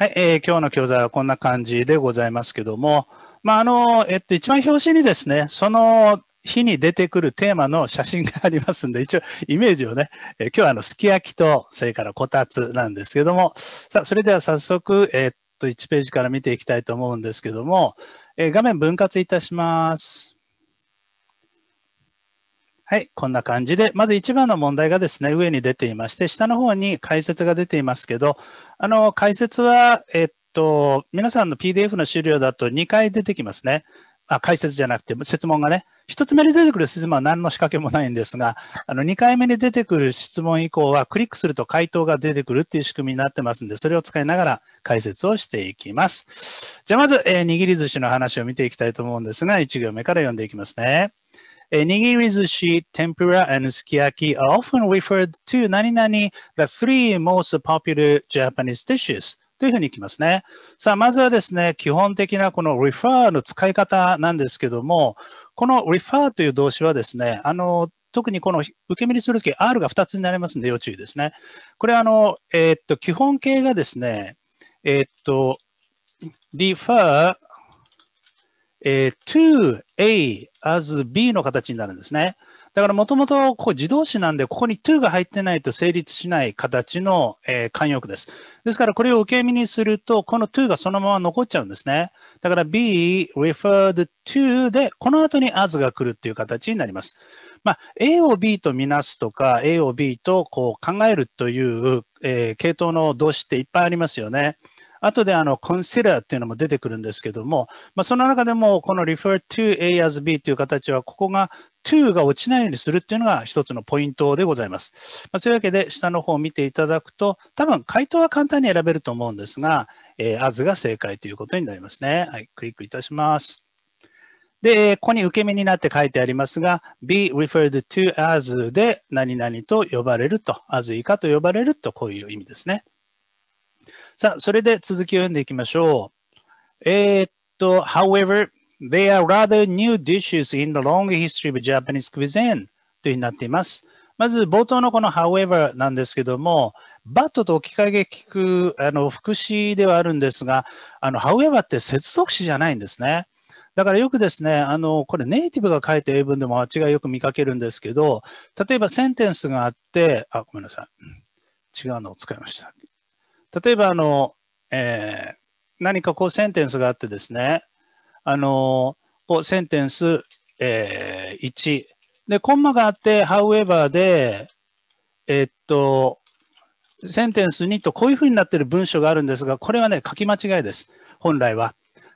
はい、えー、今日の教材はこんな感じでございますけども、まあ、あの、えっと、一番表紙にですね、その日に出てくるテーマの写真がありますんで、一応イメージをね、えー、今日はあの、すき焼きと、それからこたつなんですけども、さあ、それでは早速、えー、っと、1ページから見ていきたいと思うんですけども、えー、画面分割いたします。はい、こんな感じで、まず一番の問題がですね、上に出ていまして、下の方に解説が出ていますけど、あの、解説は、えっと、皆さんの PDF の資料だと2回出てきますね。あ解説じゃなくて、質問がね。1つ目に出てくる質問は何の仕掛けもないんですが、あの、2回目に出てくる質問以降は、クリックすると回答が出てくるっていう仕組みになってますんで、それを使いながら解説をしていきます。じゃあ、まず、えー、握り寿司の話を見ていきたいと思うんですが、1行目から読んでいきますね。にぎり寿司、天ぷら、and すき焼き are often referred to 何々 the three most popular Japanese dishes というふうにいきますね。さあ、まずはですね、基本的なこの refer の使い方なんですけども、この refer という動詞はですね、あの、特にこの受け身にすると R が2つになりますので要注意ですね。これあの、えっと、基本形がですね、えっと、r e f e えー、to A as B の形になるんですね。だからもともとここ自動詞なんで、ここに to が入ってないと成立しない形の、えー、慣用句です。ですからこれを受け身にすると、この to がそのまま残っちゃうんですね。だから be referred to で、この後に as が来るっていう形になります。まあ、A を B とみなすとか、A を B とこう考えるという、えー、系統の動詞っていっぱいありますよね。後であの consider っていうのも出てくるんですけども、まあ、その中でもこの refer to A as B という形は、ここが to が落ちないようにするっていうのが一つのポイントでございます。まあ、そういうわけで、下の方を見ていただくと、多分回答は簡単に選べると思うんですが、えー、as が正解ということになりますね。はい、クリックいたします。で、ここに受け身になって書いてありますが、be referred to as で何々と呼ばれると、as 以下と呼ばれると、こういう意味ですね。さあ、それで続きを読んでいきましょう。えー、っと、however, they are rather new dishes in the long history of Japanese cuisine というふうになっています。まず冒頭のこの however なんですけども、バットと置き換え聞くあの副詞ではあるんですが、あの however って接続詞じゃないんですね。だからよくですね、あの、これネイティブが書いた英文でも間違いよく見かけるんですけど、例えばセンテンスがあって、あ、ごめんなさい。違うのを使いました。例えばあの、えー、何かこうセンテンスがあってですね、あのこうセンテンス、えー、1。で、コンマがあって、however で、えー、っと、センテンス2とこういうふうになっている文章があるんですが、これはね、書き間違いです。本来は。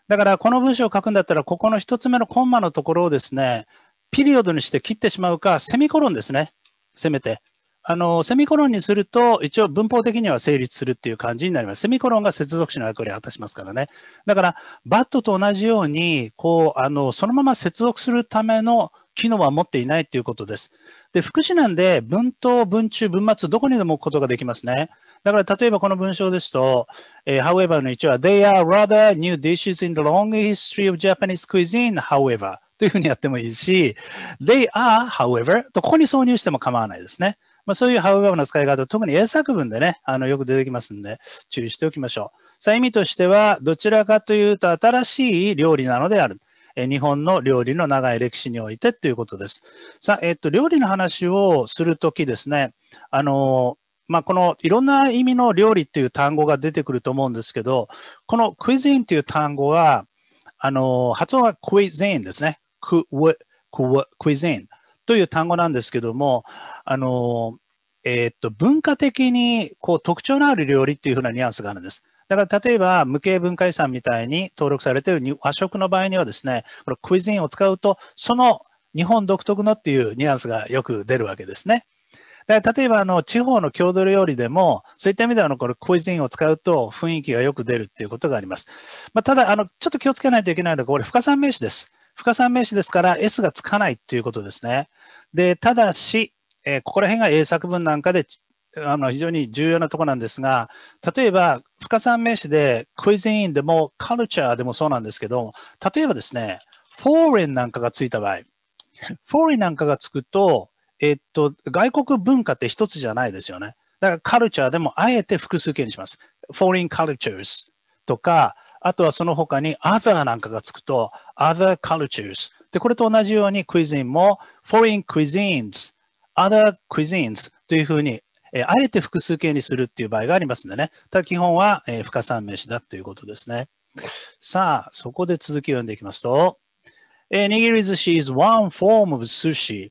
だから、この文章を書くんだったら、ここの1つ目のコンマのところをですね、ピリオドにして切ってしまうか、セミコロンですね。せめて。あの、セミコロンにすると、一応文法的には成立するっていう感じになります。セミコロンが接続詞の役割を果たしますからね。だから、バットと同じように、こう、あの、そのまま接続するための機能は持っていないということです。で、副詞なんで、文頭、文中、文末、どこにでも置くことができますね。だから、例えばこの文章ですと、えー、however の1は、they are rather new dishes in the long history of Japanese cuisine, however というふうにやってもいいし、they are, however とここに挿入しても構わないですね。まあ、そういうハウガバの使い方、特に英作文でね、あのよく出てきますんで、注意しておきましょう。さあ、意味としては、どちらかというと新しい料理なのである。え日本の料理の長い歴史においてということです。さあ、えっと、料理の話をするときですね、あのまあ、このいろんな意味の料理っていう単語が出てくると思うんですけど、このクイズインっていう単語は、あの発音はクイズインですね。クウ、クイズイン。という単語なんですけども、あの、えー、っと、文化的にこう特徴のある料理っていうふうなニュアンスがあるんです。だから例えば無形文化遺産みたいに登録されている和食の場合にはですね、このクイズインを使うと、その日本独特のっていうニュアンスがよく出るわけですね。で例えばあの地方の郷土料理でも、そういった意味ではこれクイズインを使うと雰囲気がよく出るっていうことがあります。まあ、ただ、あの、ちょっと気をつけないといけないのが、これ不可算名詞です。不可算名詞ですから S がつかないということですね。で、ただし、えー、ここら辺が英作文なんかであの非常に重要なところなんですが、例えば、不可算名詞でクイズインでもカルチャーでもそうなんですけど、例えばですね、フォーレンなんかがついた場合、フォーレンなんかがつくと、えっと、外国文化って一つじゃないですよね。だからカルチャーでもあえて複数形にします。フォーリンカルチャーズとか、あとはその他に other なんかがつくと other cultures。で、これと同じようにクイズインも foreign cuisines、other cuisines というふうにえあえて複数形にするっていう場合がありますんでね。ただ基本は、えー、不可算名詞だということですね。さあ、そこで続きを読んでいきますと、えー、握り寿司 is one form of sushi,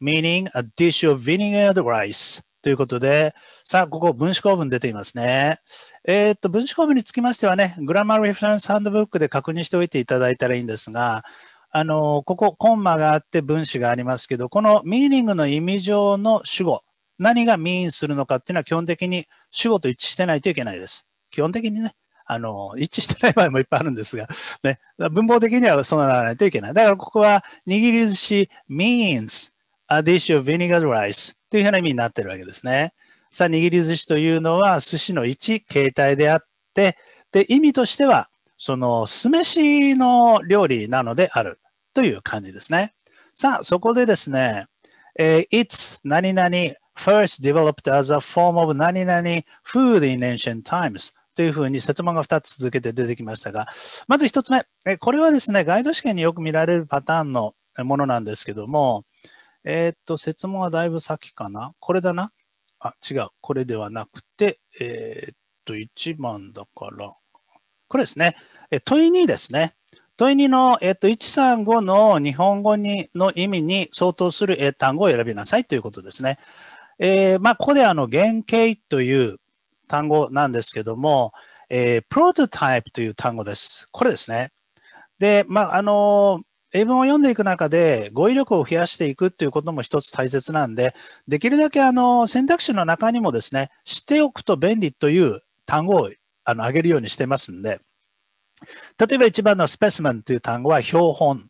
meaning a dish of vinegar rice ということで、さあ、ここ分子構文出ていますね。えー、っと、分子構文につきましてはね、グラマーリフランスハンドブックで確認しておいていただいたらいいんですが、あの、ここ、コンマがあって分子がありますけど、このミーニングの意味上の主語、何がミーンするのかっていうのは基本的に主語と一致してないといけないです。基本的にね、あの、一致してない場合もいっぱいあるんですが、ね、文法的にはそうならないといけない。だからここは、握り寿司 means a dish of vinegar rice というふうな意味になっているわけですね。さあ、握り寿司というのは寿司の一形態であって、で、意味としては、その酢飯の料理なのであるという感じですね。さあ、そこでですね、えー、It's 何々 first developed as a form of 何々 food in ancient times というふうに説問が2つ続けて出てきましたが、まず1つ目、えこれはですね、ガイド試験によく見られるパターンのものなんですけども、えー、っと、設問はだいぶ先かなこれだなあ、違う。これではなくて、えー、っと、1番だから、これですね。え問い2ですね。問い2の、えっと、135の日本語にの意味に相当する英単語を選びなさいということですね。えー、まあ、ここであの原型という単語なんですけども、えー、プロトタイプという単語です。これですね。で、まあ、あのー、英文を読んでいく中で語彙力を増やしていくっていうことも一つ大切なんで、できるだけあの選択肢の中にもですね、知っておくと便利という単語をあの挙げるようにしてますんで、例えば一番のスペスメンという単語は標本。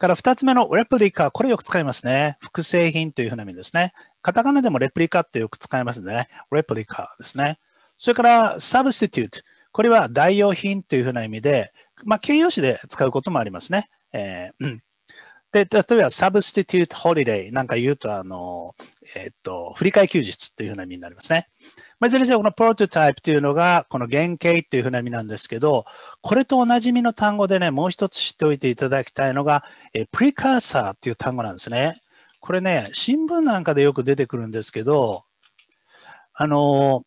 から二つ目のレプリカ、これよく使いますね。複製品というふうな意味ですね。カタカナでもレプリカってよく使いますんでね。レプリカですね。それからサブスティテュート。これは代用品というふうな意味で、まあ、形容詞で使うこともありますね。えー、で、例えば、サブスティテュートホリデーなんか言うと、あの、えっ、ー、と、振り替え休日というふうな意味になりますね。まあ、いずれにせよ、このプロトタイプというのが、この原型というふうな意味なんですけど、これとおなじみの単語でね、もう一つ知っておいていただきたいのが、えー、プリカーサーという単語なんですね。これね、新聞なんかでよく出てくるんですけど、あの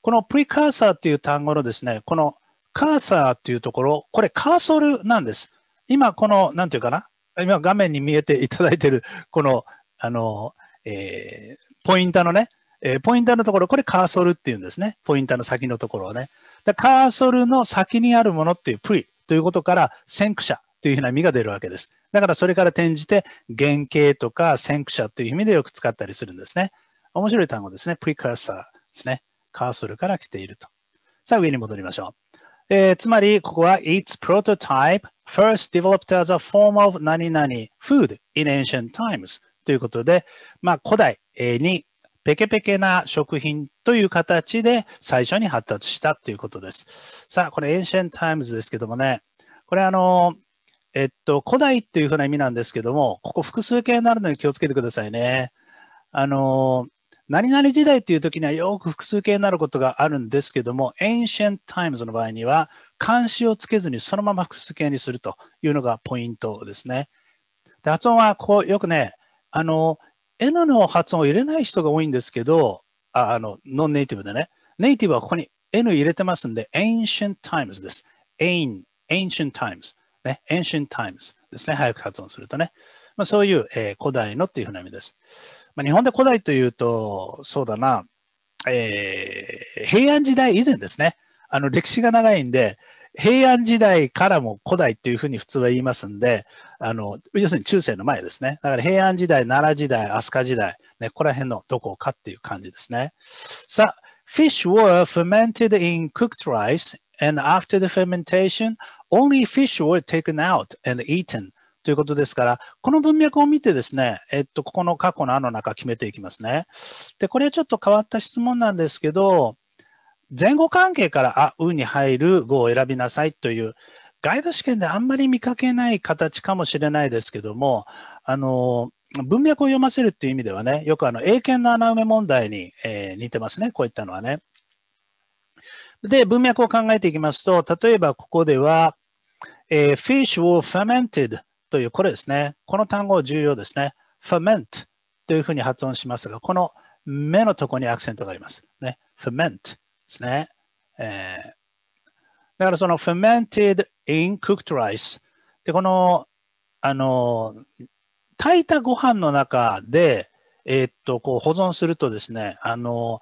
このプリカーサーという単語のですね、このカーサーというところ、これカーソルなんです。今この、何て言うかな、今画面に見えていただいている、この、あの、えー、ポインターのね、えー、ポインターのところ、これカーソルっていうんですね。ポインターの先のところをね。でカーソルの先にあるものっていうプリということから、先駆者というふうな意味が出るわけです。だからそれから転じて、原型とか先駆者という意味でよく使ったりするんですね。面白い単語ですね。プリカーサーですね。カーソルから来ていると。さあ、上に戻りましょう。えー、つまり、ここは Its prototype first developed as a form of 何々 food in ancient times ということで、まあ、古代にペケペケな食品という形で最初に発達したということです。さあ、これ ancient times ですけどもね、これあの、えっと、古代っていうふうな意味なんですけども、ここ複数形になるのに気をつけてくださいね。あの、何々時代という時にはよく複数形になることがあるんですけども、ancient times の場合には、漢詞をつけずにそのまま複数形にするというのがポイントですね。で発音はこう、よくね、あの、N の発音を入れない人が多いんですけど、ああの、ノンネイティブでね。ネイティブはここに N 入れてますんで、ancient times です。ain, ancient times。ね、ancient times ですね。早く発音するとね。まあ、そういう、えー、古代のというふうな意味です。まあ、日本で古代というと、そうだな、えー、平安時代以前ですね。あの歴史が長いんで、平安時代からも古代っていうふうに普通は言いますんで、あの、要するに中世の前ですね。だから平安時代、奈良時代、飛鳥時代、ね、ここら辺のどこかっていう感じですね。さあ、fish were fermented in cooked rice and after the fermentation, only fish were taken out and eaten. ということですから、この文脈を見てですね、えっと、ここの過去のあの中決めていきますね。で、これはちょっと変わった質問なんですけど、前後関係から、あ、うに入る語を選びなさいという、ガイド試験であんまり見かけない形かもしれないですけども、あの、文脈を読ませるっていう意味ではね、よくあの、英検の穴埋め問題に、えー、似てますね、こういったのはね。で、文脈を考えていきますと、例えばここでは、えー、fish were fermented というこれですね。この単語重要ですね。ferment というふうに発音しますが、この目のとこにアクセントがあります。ね、ferment ですね。えー、だからその fermented in cooked rice で、この、あの、炊いたご飯の中で、えー、っと、こう保存するとですね、あの、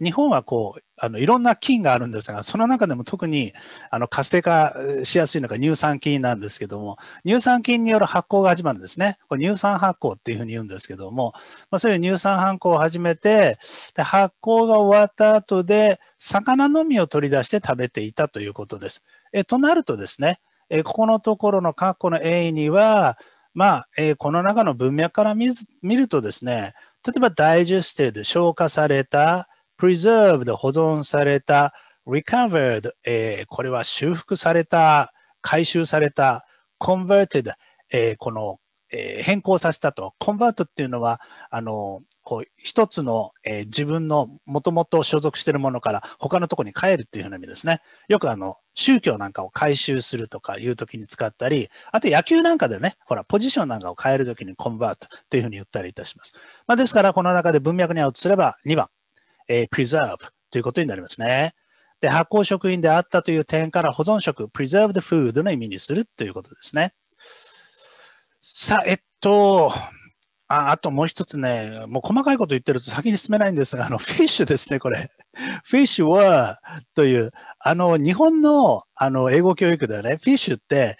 日本はこうあのいろんな菌があるんですが、その中でも特にあの活性化しやすいのが乳酸菌なんですけども、乳酸菌による発酵が始まるんですね。これ乳酸発酵っていうふうに言うんですけども、まあ、そういう乳酸発酵を始めてで、発酵が終わった後で、魚のみを取り出して食べていたということです。えとなるとですね、えここのところの括弧の A には、まあえこの中の文脈から見るとですね、例えばダイジェステで消化された、preserved 保存された recovered、えー、これは修復された回収された converted、えー、この、えー、変更させたと convert っていうのはあのこう一つの、えー、自分のもともと所属しているものから他のところに変えるっていうふうな意味ですね。よくあの宗教なんかを回収するとかいう時に使ったり、あと野球なんかでね、ほら、ポジションなんかを変える時にコンバートっていうふうに言ったりいたします。まあ、ですから、この中で文脈にと移れば2番、えー、preserve ということになりますね。で、発酵食品であったという点から保存食、preserved food の意味にするということですね。さあ、えっと、ああともう一つね、もう細かいこと言ってると先に進めないんですが、あの、フィッシュですね、これ。フィッシュは、という、あの、日本の、あの、英語教育ではね、フィッシュって、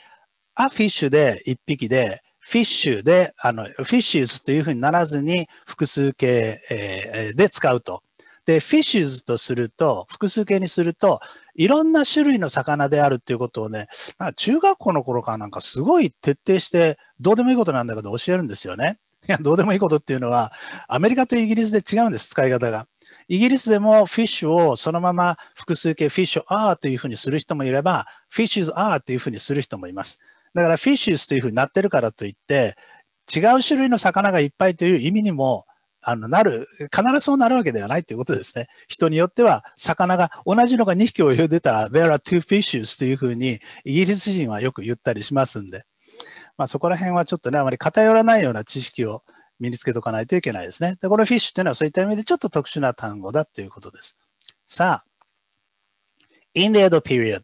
アフィッシュで1匹で、フィッシュで、あの、フィッシュズというふうにならずに複数形、えー、で使うとで、fishes とすると、複数形にすると、いろんな種類の魚であるっていうことをね、ま中学校の頃からなんかすごい徹底して、どうでもいいことなんだけど教えるんですよね。いや、どうでもいいことっていうのは、アメリカとイギリスで違うんです、使い方が。イギリスでもフィッシュをそのまま複数形フィッシュアーというふうにする人もいれば、フィッシュズアーというふうにする人もいます。だからフィッシュスというふうになってるからといって、違う種類の魚がいっぱいという意味にもあの、なる、必ずそうなるわけではないということですね。人によっては、魚が、同じのが2匹泳いでたら、there are two fishes というふうに、イギリス人はよく言ったりしますんで、まあ、そこら辺はちょっとね、あまり偏らないような知識を身につけておかないといけないですね。で、このフィッシュというのはそういった意味でちょっと特殊な単語だということです。さあ、in the Edo period,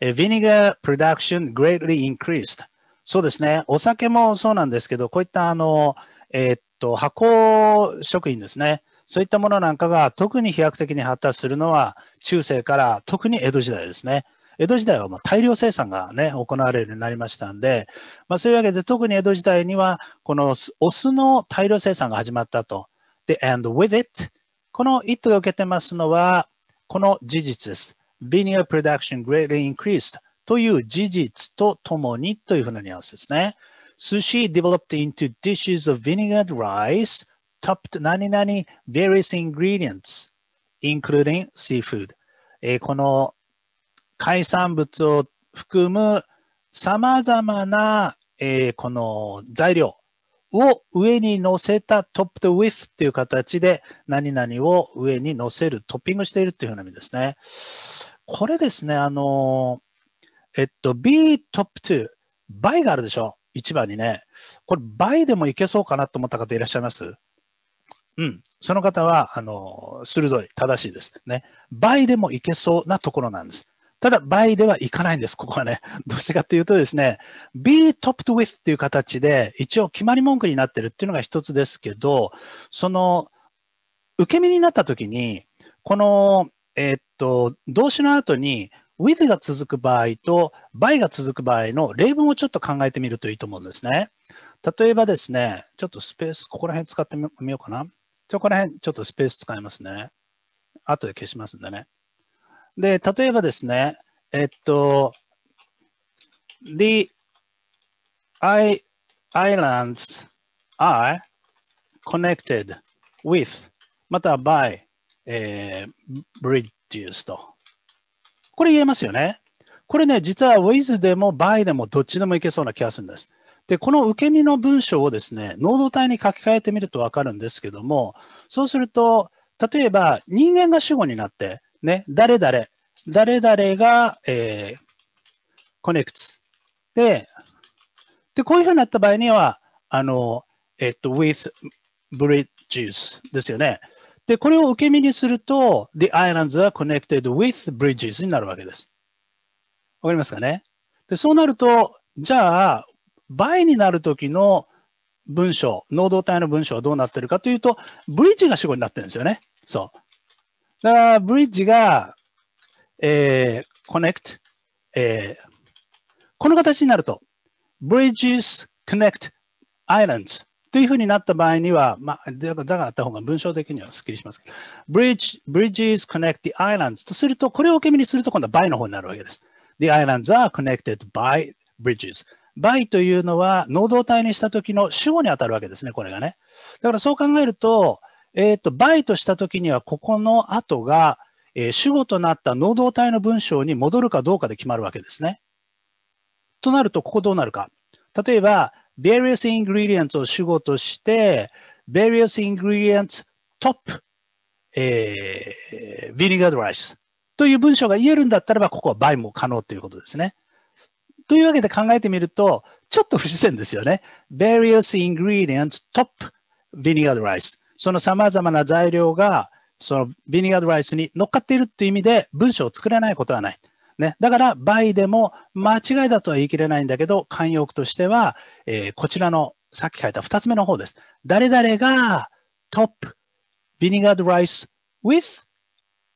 vinegar production greatly increased. そうですね。お酒もそうなんですけど、こういったあの、えー、っと、発酵食品ですね。そういったものなんかが特に飛躍的に発達するのは中世から特に江戸時代ですね。江戸時代はま大量生産がね、行われるようになりましたんで、まあ、そういうわけで特に江戸時代には、このお酢の大量生産が始まったと。で、and with it この it が受けてますのは、この事実です。Vinear production greatly increased という事実とともにというふうなニュアンスですね。Sushi developed into dishes of vinegared rice topped 何 various ingredients including seafood、えー、この海産物を含むさまざまな、えー、この材料を上に乗せたトップとウィスっていう形で何々を上に乗せるトッピングしているっていうふうな意味ですね。これですね、あの、えっと、B トップ2、倍があるでしょ。1番にね、これ倍でもいけそうかなと思った方いらっしゃいますうん。その方は、あの、鋭い、正しいですね。倍でもいけそうなところなんです。ただ、倍ではいかないんです、ここはね。どうしてかっていうとですね、be topped with っていう形で、一応決まり文句になってるっていうのが一つですけど、その、受け身になった時に、この、えー、っと、動詞の後に、with が続く場合と by が続く場合の例文をちょっと考えてみるといいと思うんですね。例えばですね、ちょっとスペース、ここら辺使ってみようかな。そこら辺、ちょっとスペース使いますね。後で消しますんでね。で、例えばですね、えっと、The islands are connected with または by、えー、bridges とこれ言えますよね。これね、実は with でも by でもどっちでもいけそうな気がするんです。で、この受け身の文章をですね、能動体に書き換えてみるとわかるんですけども、そうすると、例えば人間が主語になって、ね、誰々、誰々が、えー、コネクツ。で、で、こういうふうになった場合には、あの、えっと、with bridges ですよね。で、これを受け身にすると、the islands are connected with bridges になるわけです。わかりますかねで、そうなると、じゃあ、倍になる時の文章、能動体の文章はどうなってるかというと、ブリッジが主語になってるんですよね。そう。だから、ブリッジが、えー、connect、えー、この形になると、bridges connect islands というふうになった場合には、まあ、ザがあった方が文章的にはすっきりしますけど、bridge, bridges connect the islands とすると、これを受け身にすると今度は by の方になるわけです。The islands are connected by bridges. by というのは、能動体にした時の主語に当たるわけですね、これがね。だからそう考えると、えっ、ー、と、by とした時には、ここの後が、えー、主語となった能動体の文章に戻るかどうかで決まるわけですね。となると、ここどうなるか。例えば、various ingredients を主語として、various ingredients top、えー、vinegar rice という文章が言えるんだったらば、ここは倍も可能ということですね。というわけで考えてみると、ちょっと不自然ですよね。various ingredients top vinegar rice。その様々な材料が、そのビニガードライスに乗っかっているという意味で文章を作れないことはない。ね、だから、倍でも間違いだとは言い切れないんだけど、慣用句としては、えー、こちらの、さっき書いた2つ目の方です。誰々がトップ、ビニガードライス with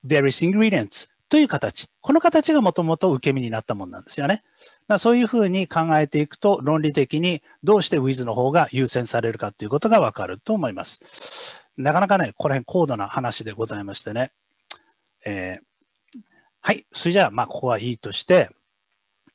various ingredients という形。この形がもともと受け身になったものなんですよね。だそういうふうに考えていくと、論理的にどうして with の方が優先されるかということがわかると思います。なかなかね、この辺高度な話でございましてね。えーはい。それじゃあ、まあ、ここはいいとして、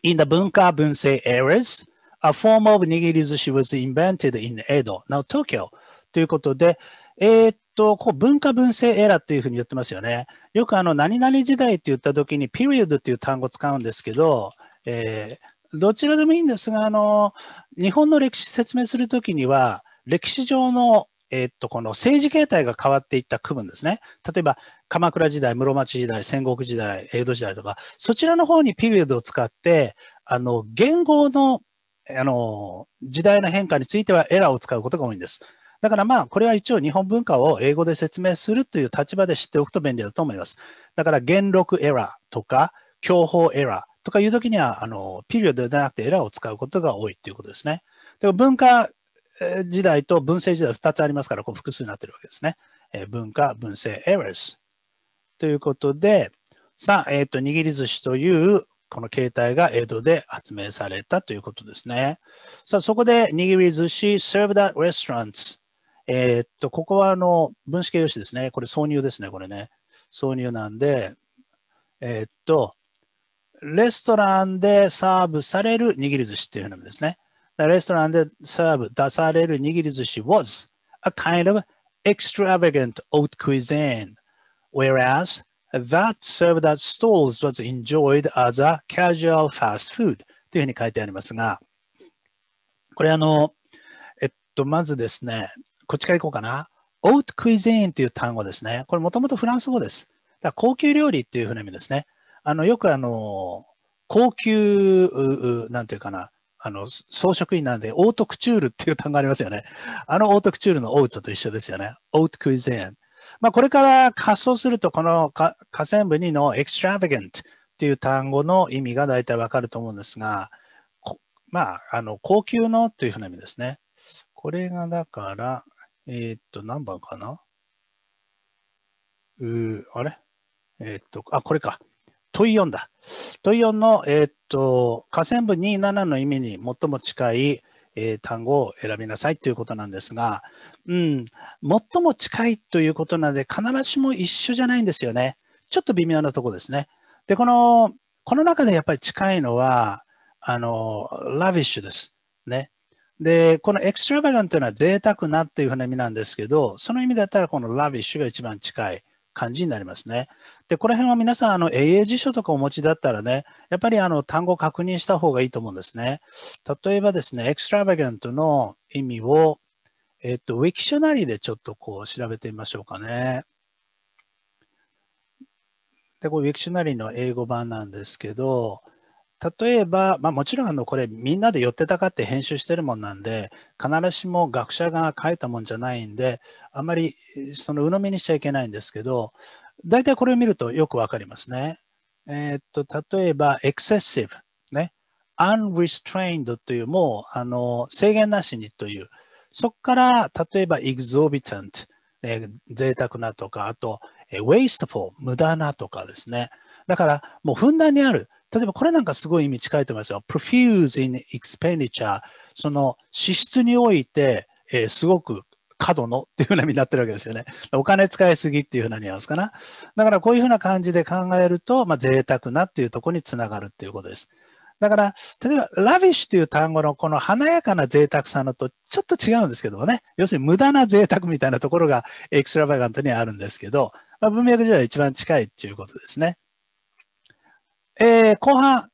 In the 文化文政 eras, a form of 握り寿司 was invented in Edo, now Tokyo ということで、えー、っと、こう文化文政エラっていうふうに言ってますよね。よくあの、何々時代って言った時に、ピリオドっていう単語使うんですけど、えー、どちらでもいいんですが、あの、日本の歴史説明するときには、歴史上のえー、っと、この政治形態が変わっていった区分ですね。例えば、鎌倉時代、室町時代、戦国時代、江戸時代とか、そちらの方にピリオドを使って、あの、言語の、あの、時代の変化についてはエラーを使うことが多いんです。だからまあ、これは一応日本文化を英語で説明するという立場で知っておくと便利だと思います。だから、元禄エラーとか、享保エラーとかいうときには、あの、ピリオドではなくてエラーを使うことが多いということですね。でも文化時代と文政時代2つありますから、こう複数になってるわけですね。えー、文化、文政、エレス。ということで、さあ、えっ、ー、と、握り寿司というこの携帯が江戸で発明されたということですね。さあ、そこで握り寿司 s e r v e h at restaurants。えー、っと、ここはあの、分子形容詞ですね。これ挿入ですね、これね。挿入なんで、えー、っと、レストランでサーブされる握り寿司っていうのですね。レストランでサーブ出される握り寿司 was a kind of extravagant old cuisine, whereas that served at stalls was enjoyed as a casual fast food というふうに書いてありますが、これあの、えっと、まずですね、こっちから行こうかな。オートクイゼインという単語ですね。これもともとフランス語です。高級料理っていうふうな意味ですね。あの、よくあの、高級、う、う、なんていうかな、あの、装飾品なんで、オートクチュールっていう単語ありますよね。あのオートクチュールのオートと一緒ですよね。オートクイゼン。まあ、これから仮想すると、この河川部にのエクストラバゲントっていう単語の意味が大体わかると思うんですが、まあ、あの、高級のというふうな意味ですね。これがだから、えー、っと、何番かなうー、あれえー、っと、あ、これか。問い読んだ。イいンの、えー、っと、下線部27の意味に最も近い、えー、単語を選びなさいということなんですが、うん、最も近いということなので、必ずしも一緒じゃないんですよね。ちょっと微妙なとこですね。で、この、この中でやっぱり近いのは、あの、ラビッシュです。ね。で、このエクストラバガンというのは贅沢なというふうな意味なんですけど、その意味だったらこのラビッシュが一番近い。感じになりますね。で、この辺は皆さん、あの、英英辞書とかお持ちだったらね、やっぱりあの、単語確認した方がいいと思うんですね。例えばですね、エクストラバゲントの意味を、えっと、ウィキショナリーでちょっとこう調べてみましょうかね。で、これウィキショナリーの英語版なんですけど、例えば、まあ、もちろんあのこれみんなで寄ってたかって編集してるもんなんで必ずしも学者が書いたもんじゃないんであまりその鵜呑みにしちゃいけないんですけど大体これを見るとよくわかりますね。えー、っと例えば excessive ね unrestrained というもうあの制限なしにというそこから例えば exorbitant、えー、贅沢なとかあと、え wasteful 無駄なとかですねだからもうふんだんにある。例えばこれなんかすごい意味近いと思いますよ。profuse in expenditure。その支出において、えー、すごく過度のっていうふうな意味になってるわけですよね。お金使いすぎっていうふうなニュアンスかな。だからこういうふうな感じで考えると、まあ、贅沢なっていうところにつながるっていうことです。だから、例えば、ラビッシュという単語のこの華やかな贅沢さのとちょっと違うんですけどもね。要するに無駄な贅沢みたいなところがエクストラバガントにはあるんですけど、まあ、文脈上は一番近いっていうことですね。えー、後半、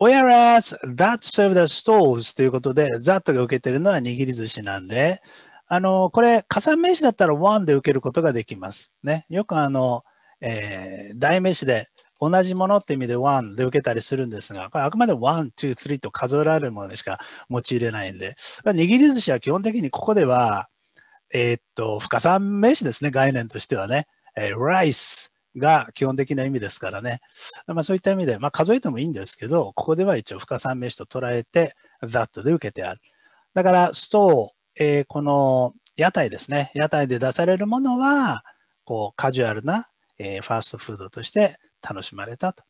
whereas that served as stalls ということで、that が受けてるのは握り寿司なんで、あの、これ、加算名詞だったら one で受けることができます。ね。よくあの、えー、代名詞で同じものって意味で one で受けたりするんですが、これあくまで one, two, three と数えられるものにしか用いれないんで、握り寿司は基本的にここでは、えー、っと、不加算名詞ですね、概念としてはね。えー、rice, が基本的な意味ですからね。まあ、そういった意味で、まあ、数えてもいいんですけど、ここでは一応不可算名詞と捉えて、ざっとで受けてある。だから、ストー、えー、この屋台ですね。屋台で出されるものは、こう、カジュアルな、えー、ファーストフードとして楽しまれたと。